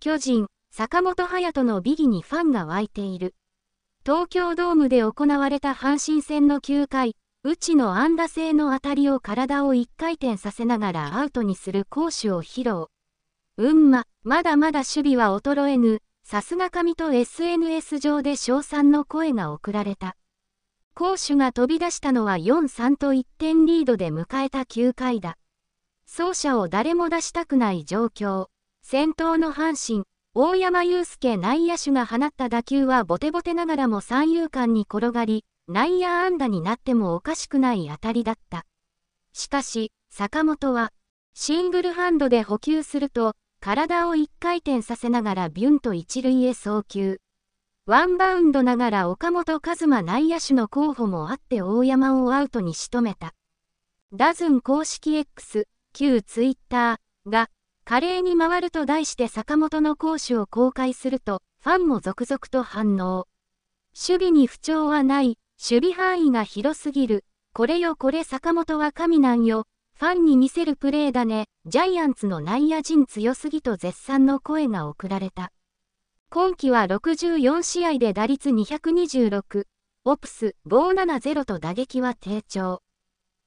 巨人、坂本勇人のビギにファンが湧いている。東京ドームで行われた阪神戦の9回、内の安打性の当たりを体を1回転させながらアウトにする攻守を披露。うんま、まだまだ守備は衰えぬ、さすが神と SNS 上で称賛の声が送られた。攻守が飛び出したのは4-3と1点リードで迎えた9回だ。走者を誰も出したくない状況。先頭の阪神、大山祐介内野手が放った打球はボテボテながらも三遊間に転がり、内野安打になってもおかしくない当たりだった。しかし、坂本は、シングルハンドで補給すると、体を一回転させながらビュンと一塁へ送球。ワンバウンドながら岡本和真内野手の候補もあって大山をアウトに仕留めた。ダズン公式 X、旧ツイッターが、華麗に回ると題して坂本の攻守を公開すると、ファンも続々と反応。守備に不調はない、守備範囲が広すぎる、これよこれ坂本は神なんよ、ファンに見せるプレーだね、ジャイアンツの内野陣強すぎと絶賛の声が送られた。今季は64試合で打率226、オプス570と打撃は低調。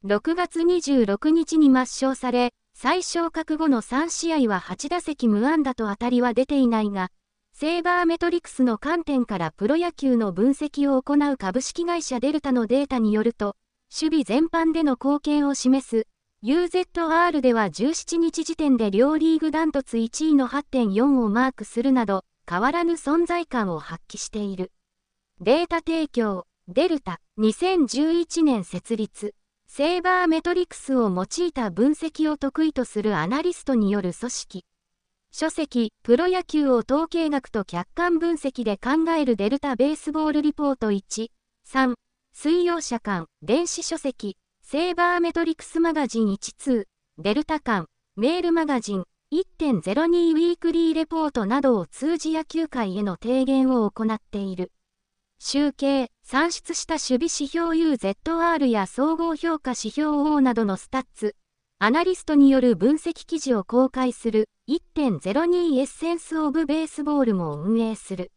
6月26日に抹消され、最小覚後の3試合は8打席無安打と当たりは出ていないが、セーバーメトリクスの観点からプロ野球の分析を行う株式会社デルタのデータによると、守備全般での貢献を示す UZR では17日時点で両リーグダントツ1位の8.4をマークするなど、変わらぬ存在感を発揮している。データ提供、デルタ、2011年設立。セーバーメトリクスを用いた分析を得意とするアナリストによる組織。書籍、プロ野球を統計学と客観分析で考えるデルタベースボールリポート1、3、水曜社間、電子書籍、セーバーメトリクスマガジン1 2、デルタ間、メールマガジン、1.02ウィークリーレポートなどを通じ野球界への提言を行っている。集計、算出した守備指標 UZR や総合評価指標 O などのスタッツ、アナリストによる分析記事を公開する1.02エッセンス・オブ・ベースボールも運営する。